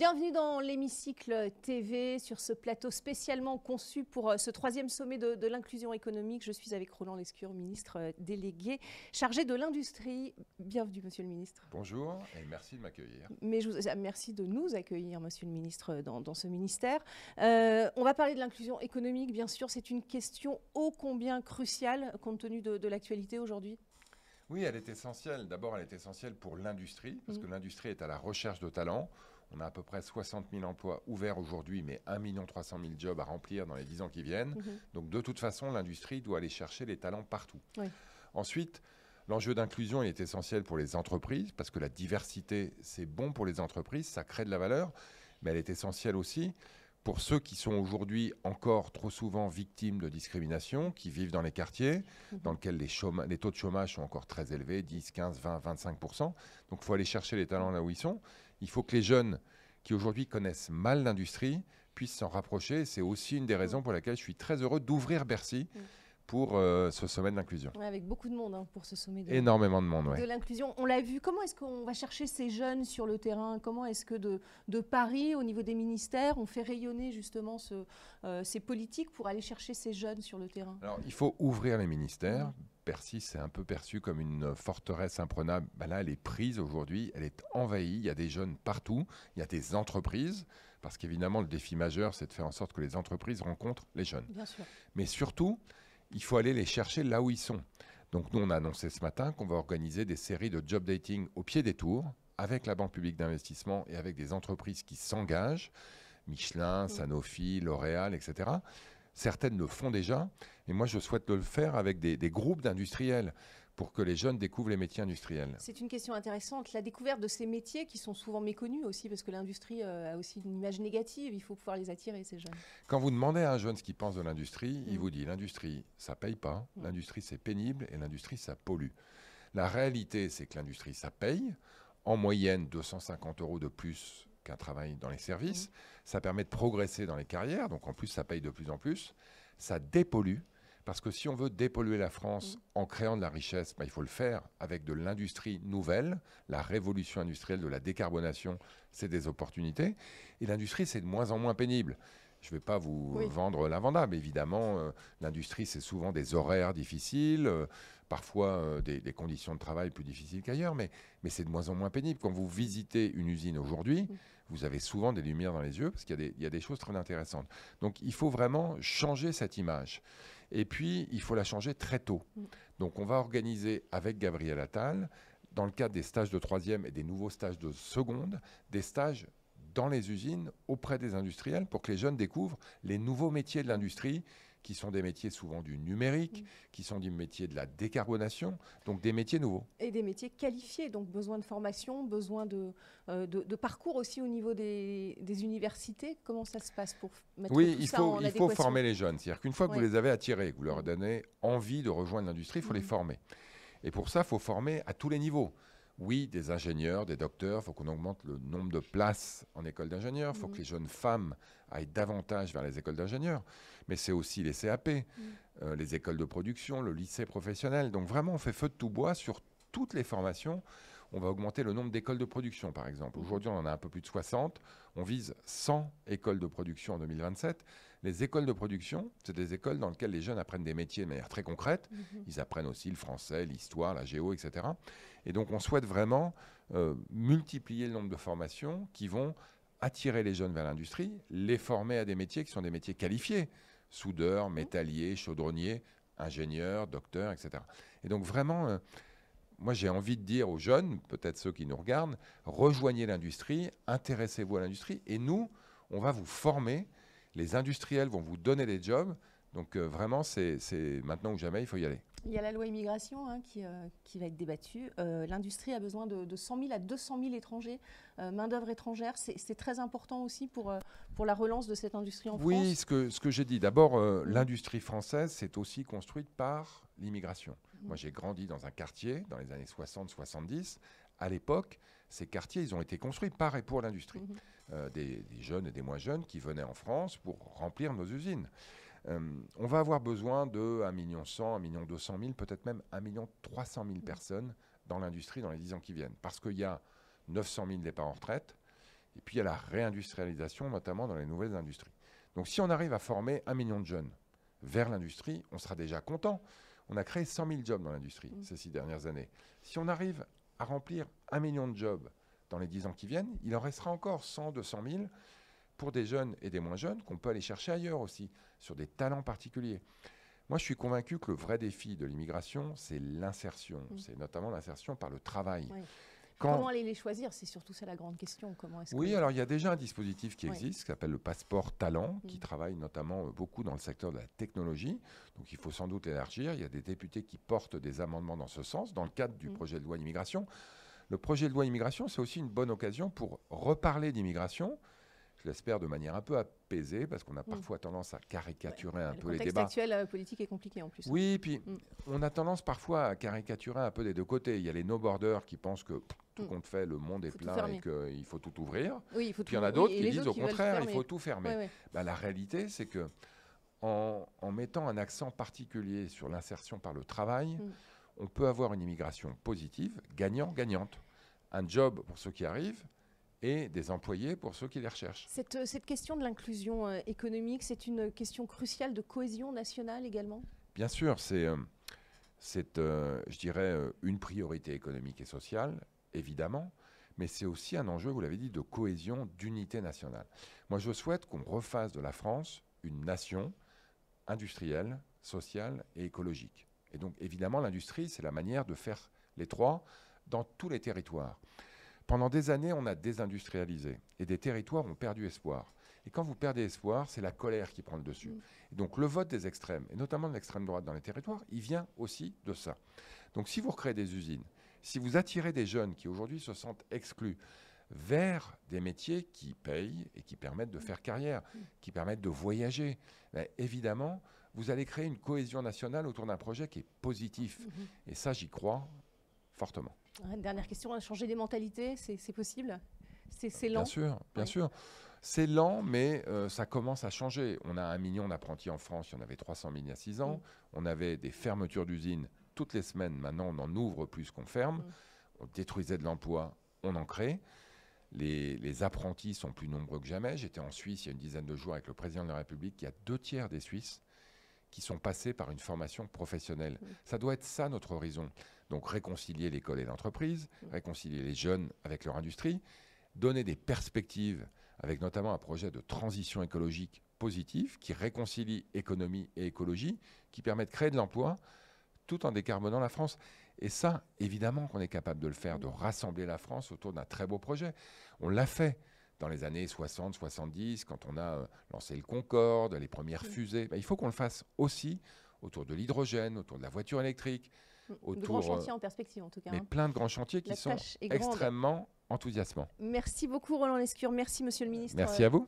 Bienvenue dans l'hémicycle TV sur ce plateau spécialement conçu pour euh, ce troisième sommet de, l'inclusion économique. Je suis avec Roland Lescure, ministre euh, délégué chargé de l'industrie. Bienvenue, monsieur le ministre. Bonjour et merci de m'accueillir. Ah, merci de nous accueillir, monsieur le ministre, euh, dans, ce ministère. on va parler de l'inclusion économique, bien sûr. C'est une question ô combien cruciale compte tenu de, l'actualité aujourd'hui. Oui, elle est essentielle. D'abord, elle est essentielle pour l'industrie, parce mmh. que l'industrie est à la recherche de talents. On a à peu près 60 000 emplois ouverts aujourd'hui, mais 1 300 000 jobs à remplir dans les 10 ans qui viennent. Mhm. Donc de toute façon, l'industrie doit aller chercher les talents partout. Ensuite, L'enjeu d'inclusion est essentiel pour les entreprises parce que la diversité, c'est bon pour les entreprises, ça crée de la valeur, mais elle est essentielle aussi pour ceux qui sont aujourd'hui encore trop souvent victimes de discrimination, qui vivent dans les quartiers mhm. dans lesquels les, taux de chômage sont encore très élevés, 10, 15, 20, 25 Donc il faut aller chercher les talents là où ils sont. Il faut que les jeunes qui aujourd'hui connaissent mal l'industrie puissent s'en rapprocher. C'est aussi une des raisons pour laquelle je suis très heureux d'ouvrir Bercy. Mhm pour euh, ce sommet de l'inclusion. avec beaucoup de monde hein, pour ce sommet. De Énormément de monde, oui. De l'inclusion, on l'a vu. Comment est-ce qu'on va chercher ces jeunes sur le terrain Comment est-ce que de, de, Paris, au niveau des ministères, on fait rayonner justement ce, euh, ces politiques pour aller chercher ces jeunes sur le terrain Alors, il faut ouvrir les ministères. Percy, c'est un peu perçu comme une euh, forteresse imprenable. Bah là, elle est prise aujourd'hui, elle est envahie. Il y a des jeunes partout, il y a des entreprises, parce qu'évidemment, le défi majeur, c'est de faire en sorte que les entreprises rencontrent les jeunes. Bien sûr. Mais surtout, il faut aller les chercher là où ils sont. Donc nous, on a annoncé ce matin qu'on va organiser des séries de job dating au pied des tours avec la Banque publique d'investissement et avec des entreprises qui s'engagent, Michelin, mm. Sanofi, L'Oréal, etc. Certaines le font déjà, et moi je souhaite le faire avec des, groupes d'industriels pour que les jeunes découvrent les métiers industriels. C'est une question intéressante. La découverte de ces métiers qui sont souvent méconnus aussi, parce que l'industrie euh, a aussi une image négative, il faut pouvoir les attirer, ces jeunes. Quand vous demandez à un jeune ce qu'il pense de l'industrie, il mm. vous dit l'industrie, ça paye pas, mm. l'industrie, c'est pénible, et l'industrie, ça pollue. La réalité, c'est que l'industrie, ça paye. En moyenne, 250 euros de plus qu'un travail dans les services. Mm. Ça permet de progresser dans les carrières, donc en plus, ça paye de plus en plus. Ça dépollue parce que si on veut dépolluer la France mm. en créant de la richesse, bah, il faut le faire avec de l'industrie nouvelle. La révolution industrielle de la décarbonation, c'est des opportunités. Et l'industrie, c'est de moins en moins pénible. Je ne vais pas vous vendre l'invendable. Évidemment, euh, l'industrie, c'est souvent des horaires difficiles, euh, parfois euh, des, conditions de travail plus difficiles qu'ailleurs, mais, c'est de moins en moins pénible. Quand vous visitez une usine aujourd'hui, vous avez souvent des lumières dans les yeux parce qu'il y, a des choses très intéressantes. Donc, il faut vraiment changer cette image. Et puis, il faut la changer très tôt. Donc, on va organiser avec Gabriel Attal dans le cadre des stages de troisième et des nouveaux stages de seconde, des stages dans les usines auprès des industriels pour que les jeunes découvrent les nouveaux métiers de l'industrie qui sont des métiers souvent du numérique, mm. qui sont des métiers de la décarbonation, donc des métiers nouveaux. Et des métiers qualifiés, donc besoin de formation, besoin de, euh, de, parcours aussi au niveau des, des, universités. Comment ça se passe pour mettre oui, tout il ça faut, il faut former les jeunes. C'est-à-dire qu'une fois que vous les avez attirés, que vous leur mm. donnez envie de rejoindre l'industrie, il faut les mm. former. Et pour ça, il faut former à tous les niveaux oui, des ingénieurs, des docteurs, il faut qu'on augmente le nombre de places en école d'ingénieurs, il faut que mm. les jeunes femmes aillent davantage vers les écoles d'ingénieurs, mais c'est aussi les CAP, mm. euh, les écoles de production, le lycée professionnel. Donc vraiment, on fait feu de tout bois sur toutes les formations on va augmenter le nombre d'écoles de production, par exemple. Mhm. Aujourd'hui, on en a un peu plus de 60. On vise 100 écoles de production en 2027. Les écoles de production, c'est des écoles dans lesquelles les jeunes apprennent des métiers de manière très concrète. Mhm. Ils apprennent aussi le français, l'histoire, la géo, etc. Et donc, on souhaite vraiment euh, multiplier le nombre de formations qui vont attirer les jeunes vers l'industrie, les former à des métiers qui sont des métiers qualifiés soudeur, mhm. métallier, chaudronnier, ingénieur, docteur, etc. Et donc vraiment, euh, moi j'ai envie de dire aux jeunes, peut-être ceux qui nous regardent, rejoignez l'industrie, intéressez-vous à l'industrie, et nous, on va vous former, les industriels vont vous donner des jobs, donc euh, vraiment, c'est maintenant ou jamais, il faut y aller. Il y a la loi immigration hein, euh, qui, va être débattue. Euh, l'industrie a besoin de, 100 000 à 200 000 étrangers, main-d'œuvre étrangère. C'est très important aussi pour, pour la relance de cette industrie en France. Oui, ce que, ce que j'ai dit. D'abord, l'industrie française, c'est aussi construite par l'immigration. Mm. Moi, j'ai grandi dans un quartier dans les années 60-70. À l'époque, ces quartiers, ils ont été construits par et pour l'industrie. Mm-hmm. Des, des jeunes et des moins jeunes qui venaient en France pour remplir nos usines. Euh, on va avoir besoin de 1 million 100, 1 million peut-être même 1 million de personnes dans l'industrie dans les 10 ans qui viennent. Parce qu'il y a 900 000 départs en retraite, et puis il y a la réindustrialisation, notamment dans les nouvelles industries. Donc si on arrive à former 1 million de jeunes vers l'industrie, on sera déjà content. On a créé 100 000 jobs dans l'industrie mm. ces six dernières années. Si on arrive à remplir 1 million de jobs dans les 10 ans qui viennent, il en restera encore 100, 200 000 pour des jeunes et des moins jeunes qu'on peut aller chercher ailleurs aussi, sur des talents particuliers. Moi, je suis convaincu que le vrai défi de l'immigration, c'est l'insertion. C'est notamment l'insertion par le travail. Comment aller les choisir C'est surtout ça la grande question. Comment oui, alors il y a déjà un dispositif qui existe, qui s'appelle le passeport talent, qui mm. travaille notamment euh, beaucoup dans le secteur de la technologie. Donc il faut sans doute l'élargir. Il y a des députés qui portent des amendements dans ce sens, dans le cadre du mm. projet de loi immigration. Le projet de loi immigration, c'est aussi une bonne occasion pour reparler d'immigration, je l'espère, de manière un peu apaisée, parce qu'on a mm. parfois tendance à caricaturer un peu les débats. Le contexte actuel euh, politique est compliqué en plus. Oui, puis mm. on a tendance parfois à caricaturer un peu des deux côtés. Il y a les no-borders qui pensent que tout mm. compte fait, le monde est plein et qu'il faut tout ouvrir. il faut puis il y en a d'autres qui disent au contraire, il faut tout fermer. Bah, la réalité, c'est que en, en, mettant un accent particulier sur l'insertion par le travail, on peut avoir une immigration positive, gagnant-gagnante. Un job pour ceux qui arrivent, et des employés pour ceux qui les recherchent. Cette, euh, question de l'inclusion euh, économique, c'est une question cruciale de cohésion nationale également Bien sûr, c'est, euh, c'est je dirais, une priorité économique et sociale, évidemment, mais c'est aussi un enjeu, vous l'avez dit, de cohésion, d'unité nationale. Moi, je souhaite qu'on refasse de la France une nation industrielle, sociale et écologique. Et donc, évidemment, l'industrie, c'est la manière de faire les trois dans tous les territoires. Pendant des années, on a désindustrialisé et des territoires ont perdu espoir. Et quand vous perdez espoir, c'est la colère qui prend le dessus. Et mm. donc le vote des extrêmes, et notamment de l'extrême droite dans les territoires, il vient aussi de ça. Donc si vous recréez des usines, si vous attirez des jeunes qui aujourd'hui se sentent exclus vers des métiers qui payent et qui permettent de mm. faire carrière, mm. qui permettent de voyager, ben, évidemment, vous allez créer une cohésion nationale autour d'un projet qui est positif. Mm-hmm. Et ça, j'y crois fortement. Une dernière question, hein, changer des mentalités, c'est possible C'est lent Bien sûr, bien sûr. C'est lent, mais euh, ça commence à changer. On a un million d'apprentis en France, il y en avait 300 000 il y a 6 ans. Mm. On avait des fermetures d'usines toutes les semaines. Maintenant, on en ouvre plus qu'on ferme. Mm. On détruisait de l'emploi, on en crée. Les, apprentis sont plus nombreux que jamais. J'étais en Suisse il y a une dizaine de jours avec le président de la République. Il y a deux tiers des Suisses qui sont passés par une formation professionnelle. Mm. Ça doit être ça notre horizon. Donc réconcilier l'école et l'entreprise, mm. réconcilier les jeunes avec leur industrie, donner des perspectives avec notamment un projet de transition écologique positif qui réconcilie économie et écologie, qui permet de créer de l'emploi tout en décarbonant la France. Et ça, évidemment qu'on est capable de le faire, de mm. rassembler la France autour d'un très beau projet. On l'a fait dans les années 60, 70, quand on a euh, lancé le Concorde, les premières mm. fusées. Bah, il faut qu'on le fasse aussi autour de l'hydrogène, autour de la voiture électrique, autour. De grands chantiers euh, en perspective, en tout cas. Mais hein. plein de grands chantiers qui sont extrêmement enthousiasmants. Merci beaucoup, Roland Lescure. Merci, monsieur le ministre. Merci euh, à vous.